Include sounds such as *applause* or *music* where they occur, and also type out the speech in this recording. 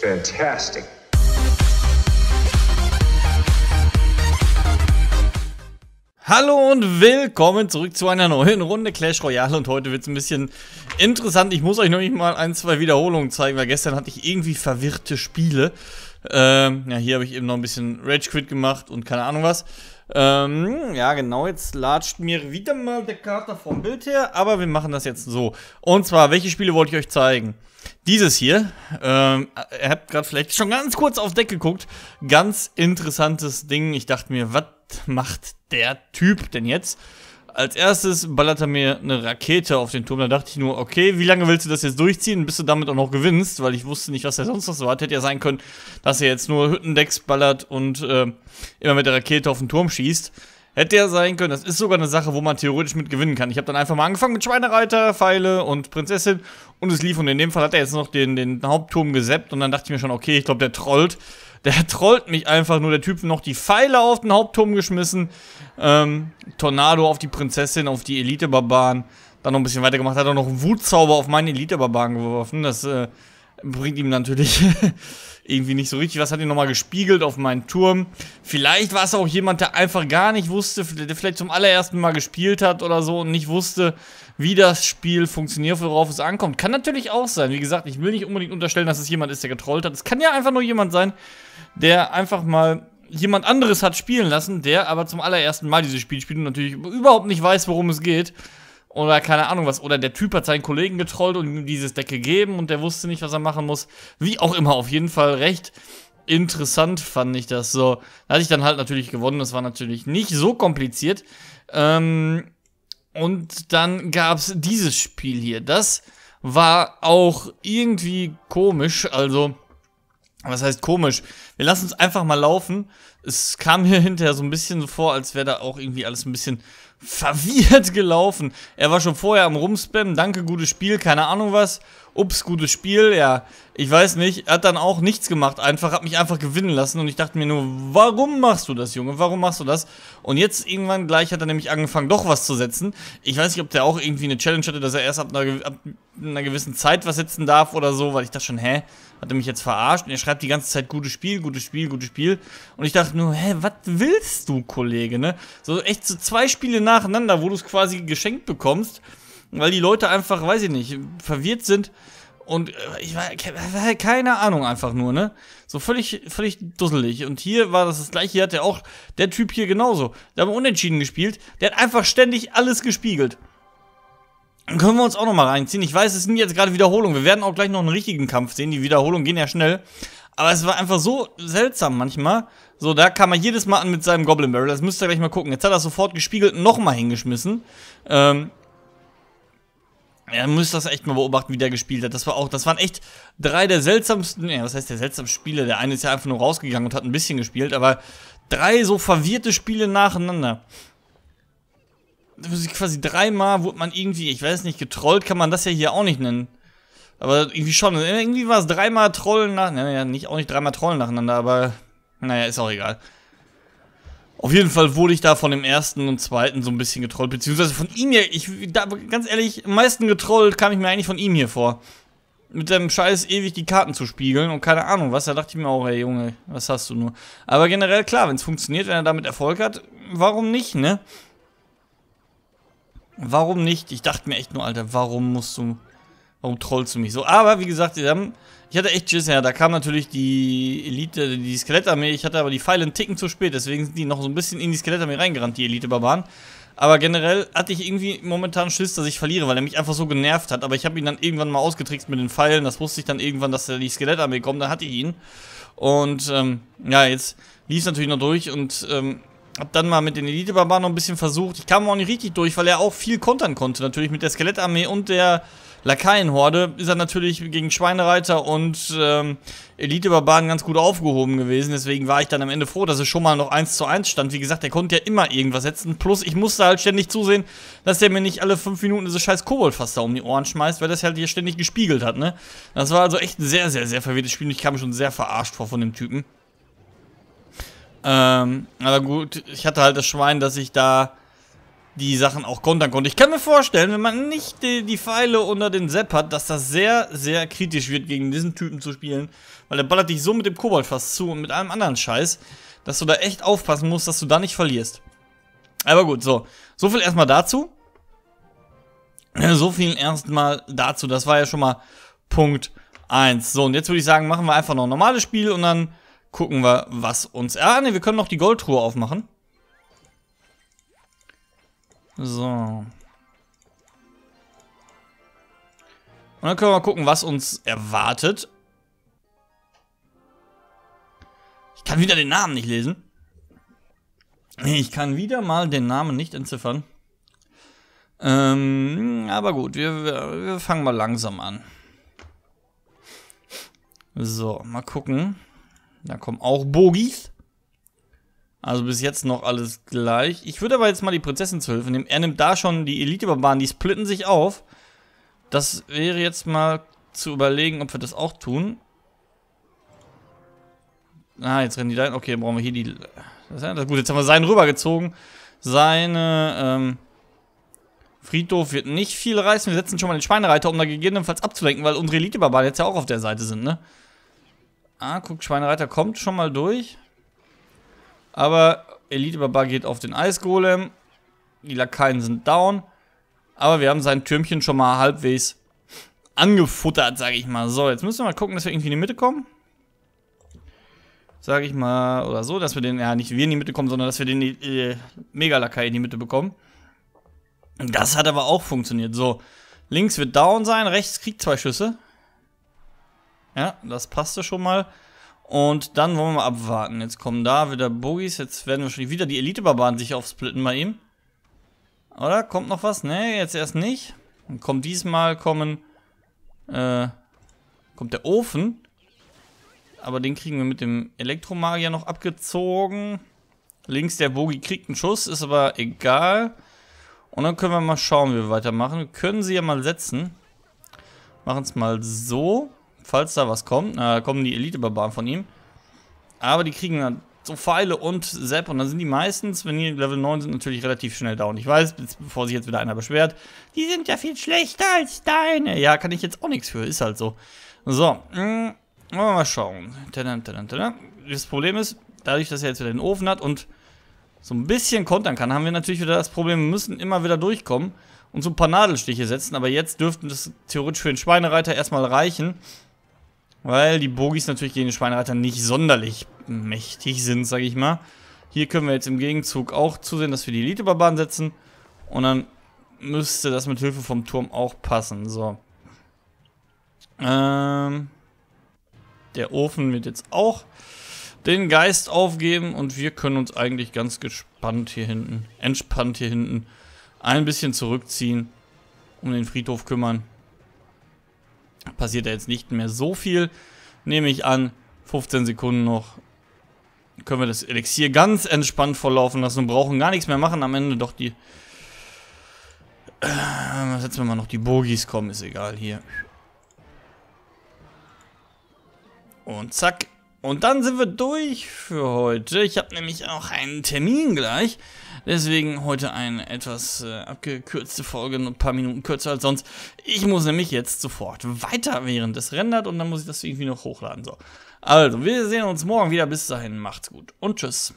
Fantastic. Hallo und willkommen zurück zu einer neuen Runde Clash Royale und heute wird es ein bisschen interessant. Ich muss euch noch nicht mal ein, zwei Wiederholungen zeigen, weil gestern hatte ich irgendwie verwirrte Spiele. Ähm, ja, hier habe ich eben noch ein bisschen Rage Quit gemacht und keine Ahnung was. Ähm, ja, genau, jetzt latscht mir wieder mal der Kater vom Bild her, aber wir machen das jetzt so. Und zwar, welche Spiele wollte ich euch zeigen? Dieses hier, ähm, ihr habt gerade vielleicht schon ganz kurz aufs Deck geguckt, ganz interessantes Ding. Ich dachte mir, was macht der Typ denn jetzt? als erstes ballert er mir eine Rakete auf den Turm. Da dachte ich nur, okay, wie lange willst du das jetzt durchziehen, bis du damit auch noch gewinnst? Weil ich wusste nicht, was er sonst noch so hat. Hätte ja sein können, dass er jetzt nur Hüttendecks ballert und äh, immer mit der Rakete auf den Turm schießt. Hätte ja sein können. Das ist sogar eine Sache, wo man theoretisch mit gewinnen kann. Ich habe dann einfach mal angefangen mit Schweinereiter, Pfeile und Prinzessin und es lief. Und in dem Fall hat er jetzt noch den, den Hauptturm gesäppt und dann dachte ich mir schon, okay, ich glaube, der trollt. Der trollt mich einfach nur. Der Typ noch die Pfeile auf den Hauptturm geschmissen. Ähm, Tornado auf die Prinzessin, auf die Elite-Barbaren. Dann noch ein bisschen weitergemacht. Hat auch noch einen Wutzauber auf meinen Elite-Barbaren geworfen. Das äh, bringt ihm natürlich *laughs* irgendwie nicht so richtig. Was hat ihn nochmal gespiegelt auf meinen Turm? Vielleicht war es auch jemand, der einfach gar nicht wusste, der vielleicht zum allerersten Mal gespielt hat oder so und nicht wusste, wie das Spiel funktioniert, worauf es ankommt. Kann natürlich auch sein. Wie gesagt, ich will nicht unbedingt unterstellen, dass es jemand ist, der getrollt hat. Es kann ja einfach nur jemand sein, der einfach mal jemand anderes hat spielen lassen, der aber zum allerersten Mal dieses Spiel spielt und natürlich überhaupt nicht weiß, worum es geht oder keine Ahnung was. Oder der Typ hat seinen Kollegen getrollt und ihm dieses Deck gegeben und der wusste nicht, was er machen muss. Wie auch immer, auf jeden Fall recht interessant fand ich das so. Da hatte ich dann halt natürlich gewonnen. Das war natürlich nicht so kompliziert. Ähm, und dann gab es dieses Spiel hier. Das war auch irgendwie komisch. Also, was heißt komisch? Wir lassen es einfach mal laufen. Es kam mir hinterher so ein bisschen so vor, als wäre da auch irgendwie alles ein bisschen verwirrt *laughs* gelaufen. Er war schon vorher am Rumspammen, danke, gutes Spiel, keine Ahnung was ups, gutes Spiel, ja, ich weiß nicht, hat dann auch nichts gemacht, einfach, hat mich einfach gewinnen lassen und ich dachte mir nur, warum machst du das, Junge, warum machst du das? Und jetzt irgendwann gleich hat er nämlich angefangen, doch was zu setzen. Ich weiß nicht, ob der auch irgendwie eine Challenge hatte, dass er erst ab einer, ab einer gewissen Zeit was setzen darf oder so, weil ich dachte schon, hä, hat er mich jetzt verarscht und er schreibt die ganze Zeit gutes Spiel, gutes Spiel, gutes Spiel und ich dachte nur, hä, was willst du, Kollege, ne? So echt so zwei Spiele nacheinander, wo du es quasi geschenkt bekommst weil die Leute einfach, weiß ich nicht, verwirrt sind und äh, ich war äh, keine Ahnung einfach nur, ne? So völlig völlig dusselig und hier war das das gleiche, hier hat er auch der Typ hier genauso. Der haben unentschieden gespielt, der hat einfach ständig alles gespiegelt. Dann können wir uns auch noch mal reinziehen. Ich weiß, es sind jetzt gerade Wiederholungen. Wir werden auch gleich noch einen richtigen Kampf sehen. Die Wiederholungen gehen ja schnell. Aber es war einfach so seltsam manchmal. So, da kam er jedes Mal an mit seinem Goblin Barrel. Das müsst ihr gleich mal gucken. Jetzt hat er sofort gespiegelt und nochmal hingeschmissen. Ähm, ja, man muss das echt mal beobachten, wie der gespielt hat. Das war auch, das waren echt drei der seltsamsten, ja, was heißt der seltsamste Spiele? Der eine ist ja einfach nur rausgegangen und hat ein bisschen gespielt, aber drei so verwirrte Spiele nacheinander. Also quasi dreimal wurde man irgendwie, ich weiß nicht, getrollt kann man das ja hier auch nicht nennen. Aber irgendwie schon, irgendwie war es dreimal Trollen nach, naja, nicht, auch nicht dreimal Trollen nacheinander, aber naja, ist auch egal. Auf jeden Fall wurde ich da von dem ersten und zweiten so ein bisschen getrollt, beziehungsweise von ihm hier, ich, da, ganz ehrlich, am meisten getrollt kam ich mir eigentlich von ihm hier vor. Mit dem Scheiß ewig die Karten zu spiegeln und keine Ahnung was, da dachte ich mir auch, ey Junge, was hast du nur. Aber generell, klar, wenn es funktioniert, wenn er damit Erfolg hat, warum nicht, ne? Warum nicht? Ich dachte mir echt nur, Alter, warum musst du Warum trollst du mich so? Aber wie gesagt, ich hatte echt Schiss, ja. Da kam natürlich die Elite, die Skelettarmee. Ich hatte aber die Pfeile einen Ticken zu spät. Deswegen sind die noch so ein bisschen in die Skelettarmee reingerannt, die Elite-Barbaren. Aber generell hatte ich irgendwie momentan Schiss, dass ich verliere, weil er mich einfach so genervt hat. Aber ich habe ihn dann irgendwann mal ausgetrickst mit den Pfeilen. Das wusste ich dann irgendwann, dass da die Skelettarmee kommt. Dann hatte ich ihn. Und ähm, ja, jetzt lief es natürlich noch durch und ähm, hab dann mal mit den Elite-Barbaren noch ein bisschen versucht. Ich kam auch nicht richtig durch, weil er auch viel kontern konnte. Natürlich mit der Skelettarmee und der Lakaienhorde ist er natürlich gegen Schweinereiter und ähm, Elite-Barbaren ganz gut aufgehoben gewesen. Deswegen war ich dann am Ende froh, dass es schon mal noch 1 zu 1 stand. Wie gesagt, er konnte ja immer irgendwas setzen. Plus, ich musste halt ständig zusehen, dass der mir nicht alle 5 Minuten diese scheiß Koboldfass da um die Ohren schmeißt, weil das halt hier ständig gespiegelt hat, ne? Das war also echt ein sehr, sehr, sehr verwirrtes Spiel und ich kam schon sehr verarscht vor von dem Typen. Ähm, aber gut, ich hatte halt das Schwein, dass ich da die Sachen auch kontern konnte. Ich kann mir vorstellen, wenn man nicht die, die, Pfeile unter den Sepp hat, dass das sehr, sehr kritisch wird, gegen diesen Typen zu spielen. Weil der ballert dich so mit dem Kobold fast zu und mit allem anderen Scheiß, dass du da echt aufpassen musst, dass du da nicht verlierst. Aber gut, so. So viel erstmal dazu. Ne, so viel erstmal dazu. Das war ja schon mal Punkt 1. So, und jetzt würde ich sagen, machen wir einfach noch ein normales Spiel und dann gucken wir, was uns... Ah, ne, wir können noch die Goldtruhe aufmachen. So. Und dann können wir mal gucken, was uns erwartet. Ich kann wieder den Namen nicht lesen. Ich kann wieder mal den Namen nicht entziffern. Ähm, aber gut, wir, wir, wir fangen mal langsam an. So, mal gucken. Da kommen auch Bogies. Also bis jetzt noch alles gleich. Ich würde aber jetzt mal die Prinzessin zu Hilfe nehmen. Er nimmt da schon die Elite-Barbaren, die splitten sich auf. Das wäre jetzt mal zu überlegen, ob wir das auch tun. Ah, jetzt rennen die da hin. Okay, dann brauchen wir hier die... Das ja Gut, jetzt haben wir seinen rübergezogen. Seine, ähm, Friedhof wird nicht viel reißen. Wir setzen schon mal den Schweinereiter, um da gegebenenfalls abzulenken, weil unsere Elite-Barbaren jetzt ja auch auf der Seite sind, ne? Ah, guck, Schweinereiter kommt schon mal durch. Aber Elite Barbar geht auf den Eisgolem. Die Lakaien sind down. Aber wir haben sein Türmchen schon mal halbwegs angefuttert, sage ich mal. So, jetzt müssen wir mal gucken, dass wir irgendwie in die Mitte kommen. Sage ich mal, oder so, dass wir den, ja, nicht wir in die Mitte kommen, sondern dass wir den äh, Megalakai in die Mitte bekommen. Das hat aber auch funktioniert. So, links wird down sein, rechts kriegt zwei Schüsse. Ja, das passte schon mal. Und dann wollen wir mal abwarten. Jetzt kommen da wieder Bogies. Jetzt werden wahrscheinlich wieder die Elite-Barbaren sich aufsplitten bei ihm. Oder? Kommt noch was? Nee, jetzt erst nicht. Dann kommt diesmal kommen. Äh, kommt der Ofen. Aber den kriegen wir mit dem Elektromagier noch abgezogen. Links der Bogi kriegt einen Schuss, ist aber egal. Und dann können wir mal schauen, wie wir weitermachen. Wir können sie ja mal setzen. Machen es mal so falls da was kommt. Da äh, kommen die Elite-Barbaren von ihm. Aber die kriegen dann so Pfeile und Sepp und dann sind die meistens, wenn die Level 9 sind, natürlich relativ schnell down. Ich weiß, bevor sich jetzt wieder einer beschwert, die sind ja viel schlechter als deine. Ja, kann ich jetzt auch nichts für, ist halt so. So, mh, mm, mal schauen. Das Problem ist, dadurch, dass er jetzt wieder den Ofen hat und so ein bisschen kontern kann, haben wir natürlich wieder das Problem, wir müssen immer wieder durchkommen und so ein paar Nadelstiche setzen, aber jetzt dürften das theoretisch für den Schweinereiter erstmal reichen. Weil die Bogis natürlich gegen den Schweinreiter nicht sonderlich mächtig sind, sage ich mal. Hier können wir jetzt im Gegenzug auch zusehen, dass wir die Elite-Barbaren setzen. Und dann müsste das mit Hilfe vom Turm auch passen. So. Ähm, der Ofen wird jetzt auch den Geist aufgeben und wir können uns eigentlich ganz gespannt hier hinten, entspannt hier hinten, ein bisschen zurückziehen, um den Friedhof kümmern. Passiert da jetzt nicht mehr so viel. Nehme ich an, 15 Sekunden noch. Können wir das Elixier ganz entspannt vorlaufen lassen und brauchen gar nichts mehr machen. Am Ende doch die... Äh, setzen wir mal noch die Bogies kommen, ist egal, hier. Und zack. Und dann sind wir durch für heute. Ich habe nämlich auch einen Termin gleich. Deswegen heute eine etwas äh, abgekürzte Folge, ein paar Minuten kürzer als sonst. Ich muss nämlich jetzt sofort weiter, während es rendert und dann muss ich das irgendwie noch hochladen. So. Also, wir sehen uns morgen wieder. Bis dahin, macht's gut und tschüss.